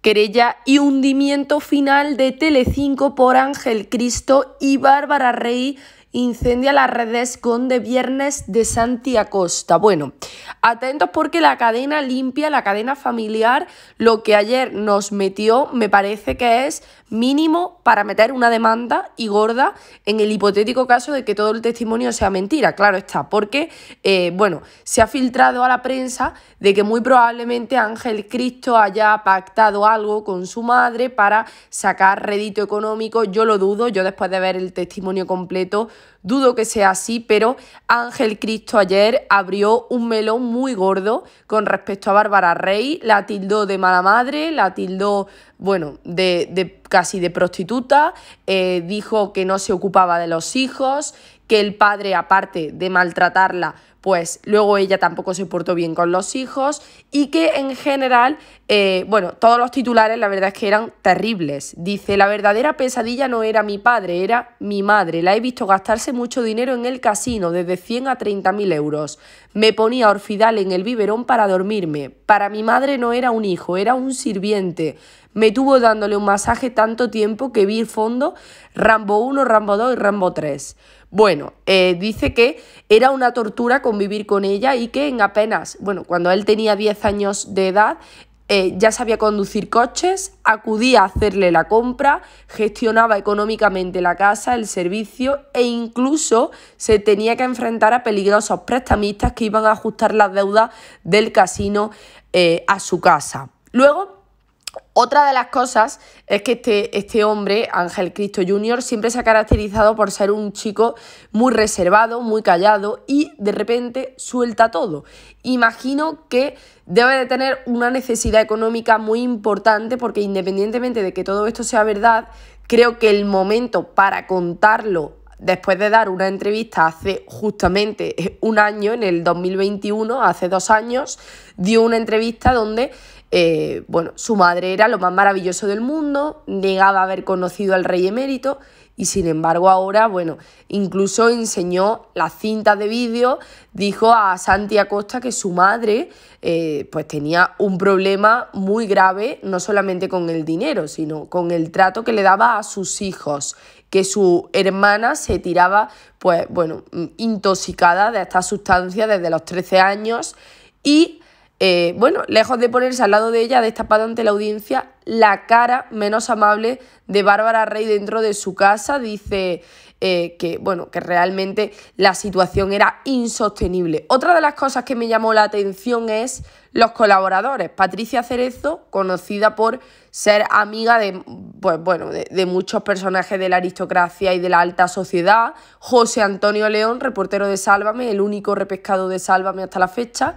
Querella y hundimiento final de Telecinco por Ángel Cristo y Bárbara Rey incendia las redes con de viernes de Santi Bueno, atentos porque la cadena limpia, la cadena familiar, lo que ayer nos metió me parece que es mínimo para meter una demanda y gorda en el hipotético caso de que todo el testimonio sea mentira, claro está, porque, eh, bueno, se ha filtrado a la prensa de que muy probablemente Ángel Cristo haya pactado algo con su madre para sacar rédito económico, yo lo dudo, yo después de ver el testimonio completo Dudo que sea así, pero Ángel Cristo ayer abrió un melón muy gordo con respecto a Bárbara Rey, la tildó de mala madre, la tildó, bueno, de, casi de prostituta, eh, dijo que no se ocupaba de los hijos, que el padre, aparte de maltratarla, pues luego ella tampoco se portó bien con los hijos y que en general, eh, bueno, todos los titulares la verdad es que eran terribles. Dice, la verdadera pesadilla no era mi padre, era mi madre. La he visto gastarse mucho dinero en el casino, desde 100 a 30 mil euros. Me ponía orfidal en el biberón para dormirme. Para mi madre no era un hijo, era un sirviente me tuvo dándole un masaje tanto tiempo que vi el fondo Rambo 1, Rambo 2 y Rambo 3. Bueno, eh, dice que era una tortura convivir con ella y que en apenas, bueno, cuando él tenía 10 años de edad, eh, ya sabía conducir coches, acudía a hacerle la compra, gestionaba económicamente la casa, el servicio e incluso se tenía que enfrentar a peligrosos prestamistas que iban a ajustar las deudas del casino eh, a su casa. Luego otra de las cosas es que este, este, hombre, Ángel Cristo Jr., siempre se ha caracterizado por ser un chico muy reservado, muy callado y de repente suelta todo. Imagino que debe de tener una necesidad económica muy importante porque independientemente de que todo esto sea verdad, creo que el momento para contarlo después de dar una entrevista hace justamente un año, en el 2021, hace dos años, dio una entrevista donde eh, bueno, su madre era lo más maravilloso del mundo, negaba haber conocido al rey emérito y sin embargo ahora, bueno, incluso enseñó las cintas de vídeo, dijo a Santi Acosta que su madre eh, pues tenía un problema muy grave, no solamente con el dinero, sino con el trato que le daba a sus hijos que su hermana se tiraba, pues bueno, intoxicada de esta sustancia desde los 13 años y eh, bueno, lejos de ponerse al lado de ella, destapado ante la audiencia la cara menos amable de Bárbara Rey dentro de su casa. Dice eh, que, bueno, que realmente la situación era insostenible. Otra de las cosas que me llamó la atención es los colaboradores. Patricia Cerezo, conocida por ser amiga de, pues, bueno, de muchos personajes de la aristocracia y de la alta sociedad. José Antonio León, reportero de Sálvame, el único repescado de Sálvame hasta la fecha.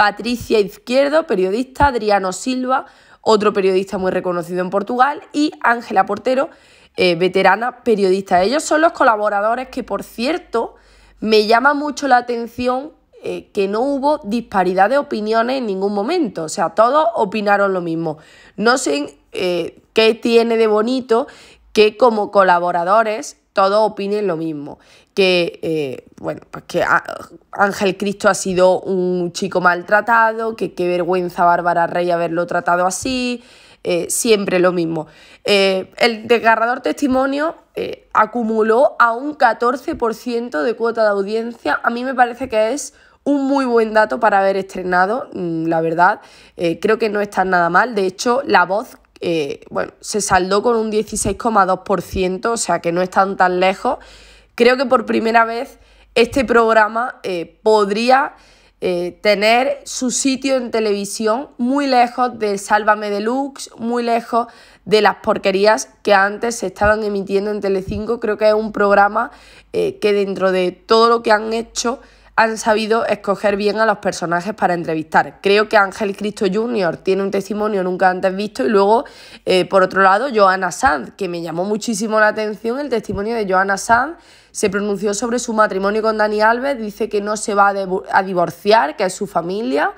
Patricia Izquierdo, periodista, Adriano Silva, otro periodista muy reconocido en Portugal, y Ángela Portero, eh, veterana periodista. Ellos son los colaboradores que, por cierto, me llama mucho la atención eh, que no hubo disparidad de opiniones en ningún momento. O sea, todos opinaron lo mismo. No sé eh, qué tiene de bonito que como colaboradores todos opinen lo mismo, que, eh, bueno, pues que Ángel Cristo ha sido un chico maltratado, que qué vergüenza Bárbara Rey haberlo tratado así, eh, siempre lo mismo. Eh, el desgarrador testimonio acumuló a un 14% de cuota de audiencia, a mí me parece que es un muy buen dato para haber estrenado, mm, la verdad, creo que no está nada mal, de hecho la voz eh, bueno, se saldó con un 16,2%, o sea que no están tan lejos. Creo que por primera vez este programa eh, podría eh, tener su sitio en televisión muy lejos de Sálvame Deluxe, muy lejos de las porquerías que antes se estaban emitiendo en Telecinco. Creo que es un programa que dentro de todo lo que han hecho han sabido escoger bien a los personajes para entrevistar. Creo que Ángel Cristo Jr. tiene un testimonio nunca antes visto y luego, eh, por otro lado, Johanna Sand, que me llamó muchísimo la atención el testimonio de Joana Sand Se pronunció sobre su matrimonio con Dani Alves, dice que no se va a, divorciar, que es su familia,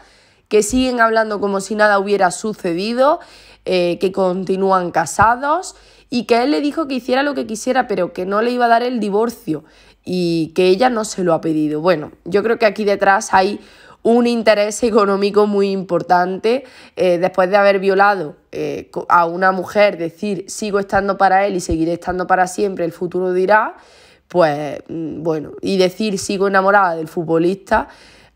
que siguen hablando como si nada hubiera sucedido, eh, que continúan casados y que él le dijo que hiciera lo que quisiera, pero que no le iba a dar el divorcio y que ella no se lo ha pedido. Bueno, yo creo que aquí detrás hay un interés económico muy importante. Eh, después de haber violado eh, a una mujer, decir sigo estando para él y seguiré estando para siempre, el futuro dirá, pues mm, bueno, y decir sigo enamorada del futbolista,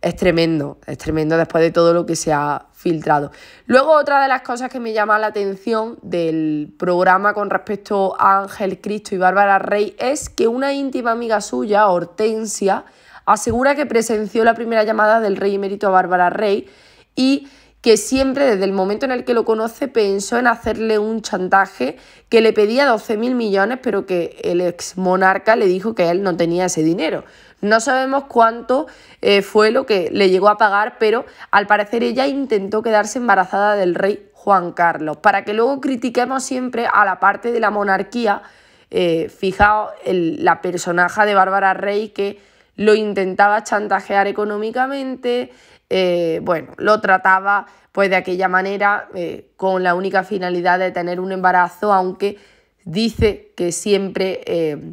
es tremendo, es tremendo después de todo lo que se ha filtrado. Luego otra de las cosas que me llama la atención del programa con respecto a Ángel Cristo y Bárbara Rey es que una íntima amiga suya, Hortensia, asegura que presenció la primera llamada del rey emérito a Bárbara Rey y que siempre desde el momento en el que lo conoce pensó en hacerle un chantaje que le pedía 12.000 mil millones, pero que el ex monarca le dijo que él no tenía ese dinero. No sabemos cuánto eh, fue lo que le llegó a pagar, pero al parecer ella intentó quedarse embarazada del rey Juan Carlos, para que luego critiquemos siempre a la parte de la monarquía. Eh, fijaos la personaje de Bárbara Rey que lo intentaba chantajear económicamente, eh, bueno, lo trataba pues de aquella manera, eh, con la única finalidad de tener un embarazo, aunque dice que siempre eh,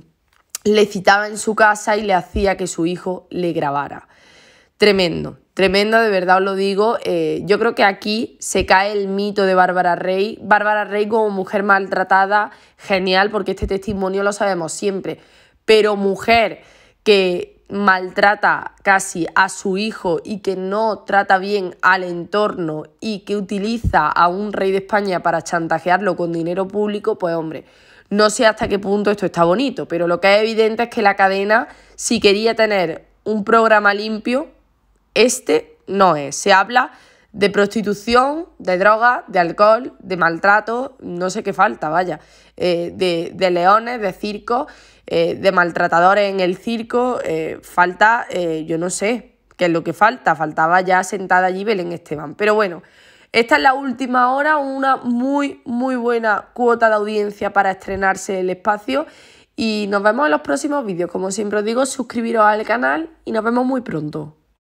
le citaba en su casa y le hacía que su hijo le grabara. Tremendo, tremendo, de verdad os lo digo. yo creo que aquí se cae el mito de Bárbara Rey. Bárbara Rey como mujer maltratada, genial, porque este testimonio lo sabemos siempre. Pero mujer que maltrata casi a su hijo y que no trata bien al entorno y que utiliza a un rey de España para chantajearlo con dinero público, pues hombre, no sé hasta qué punto esto está bonito, pero lo que es evidente es que la cadena, si quería tener un programa limpio, este no es. Se habla de prostitución, de droga, de alcohol, de maltrato, no sé qué falta, vaya, eh, de, leones, de circo, eh, de maltratadores en el circo, eh, falta, yo no sé qué es lo que falta, faltaba ya sentada allí Belén Esteban, pero bueno. Esta es la última hora, una muy, muy buena cuota de audiencia para estrenarse el espacio y nos vemos en los próximos vídeos. Como siempre os digo, suscribiros al canal y nos vemos muy pronto.